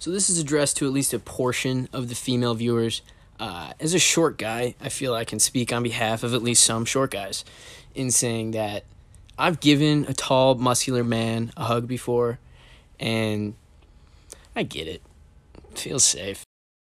So this is addressed to at least a portion of the female viewers. Uh, as a short guy, I feel I can speak on behalf of at least some short guys in saying that I've given a tall, muscular man a hug before, and I get it. Feels safe.